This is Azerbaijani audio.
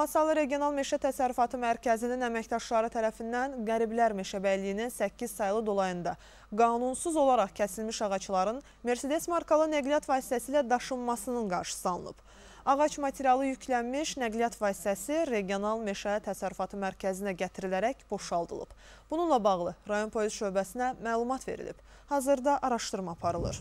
Masallı Regional Meşə Təsərrüfatı Mərkəzinin əməkdaşları tərəfindən Qəriblər Meşəbəyliyinin 8 saylı dolayında qanunsuz olaraq kəsilmiş ağaçların Mercedes markalı nəqliyyat vasitəsilə daşınmasının qarşısı alınıb. Ağaç materialı yüklənmiş nəqliyyat vasitəsi Regional Meşə Təsərrüfatı Mərkəzinə gətirilərək boşaldılıb. Bununla bağlı rayon polis şöbəsinə məlumat verilib. Hazırda araşdırma aparılır.